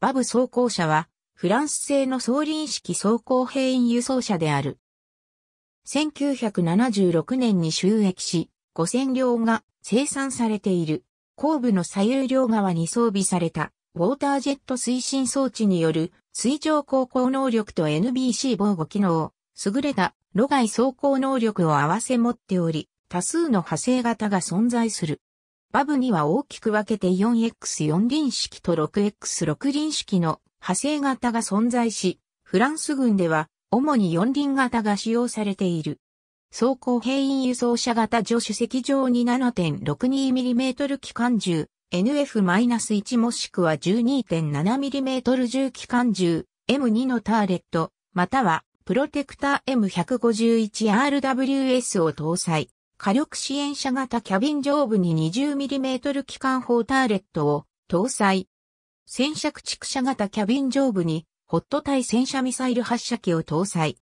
バブ装甲車は、フランス製の総輪式装甲兵員輸送車である。1976年に収益し、5000両が生産されている。後部の左右両側に装備された、ウォータージェット推進装置による水上航行能力と NBC 防護機能、優れた路外走行能力を合わせ持っており、多数の派生型が存在する。バブには大きく分けて 4X4 輪式と 6X6 輪式の派生型が存在し、フランス軍では主に4輪型が使用されている。装甲兵員輸送車型助手席上に 7.62mm 機関銃、NF-1 もしくは 12.7mm 重機関銃、M2 のターレット、またはプロテクター M151RWS を搭載。火力支援車型キャビン上部に 20mm 機関砲ターレットを搭載。戦車駆逐車型キャビン上部にホット対戦車ミサイル発射機を搭載。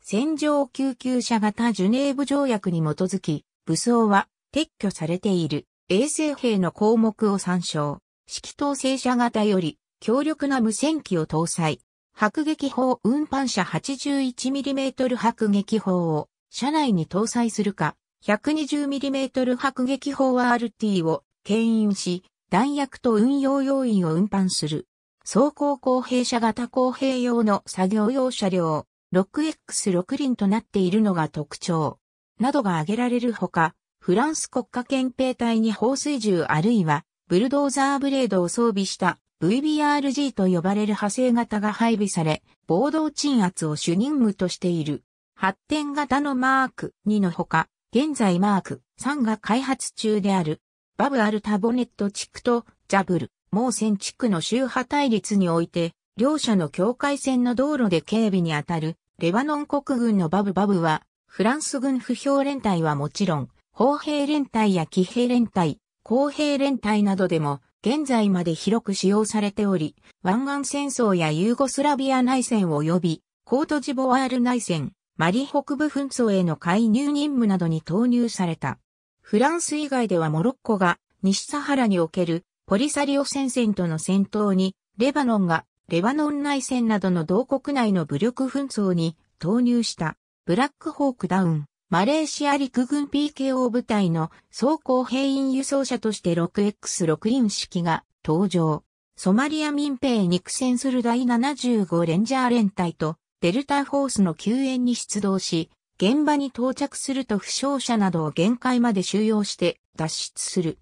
戦場救急車型ジュネーブ条約に基づき、武装は撤去されている衛生兵の項目を参照。指揮統制車型より強力な無線機を搭載。迫撃砲運搬車 81mm 迫撃砲を車内に搭載するか、120mm 迫撃砲 RT を牽引し、弾薬と運用要員を運搬する。走行公平車型公平用の作業用車両、6X6 輪となっているのが特徴。などが挙げられるほか、フランス国家憲兵隊に放水銃あるいは、ブルドーザーブレードを装備した VBRG と呼ばれる派生型が配備され、暴動鎮圧を主任務としている。発展型のマーク2のほか、現在マーク3が開発中である、バブアルタボネット地区とジャブル、モーセン地区の宗派対立において、両者の境界線の道路で警備にあたる、レバノン国軍のバブバブは、フランス軍不評連隊はもちろん、砲兵連隊や騎兵連隊、公兵連隊などでも、現在まで広く使用されており、湾岸戦争やユーゴスラビア内戦及び、コートジボワール内戦、マリ北部紛争への介入任務などに投入された。フランス以外ではモロッコが西サハラにおけるポリサリオ戦線との戦闘に、レバノンがレバノン内戦などの同国内の武力紛争に投入したブラックホークダウン、マレーシア陸軍 PKO 部隊の装甲兵員輸送車として 6X6 輪式が登場。ソマリア民兵に苦戦する第75レンジャー連隊とデルタフォースの救援に出動し、現場に到着すると負傷者などを限界まで収容して脱出する。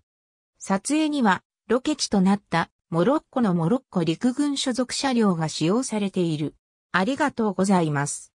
撮影にはロケ地となったモロッコのモロッコ陸軍所属車両が使用されている。ありがとうございます。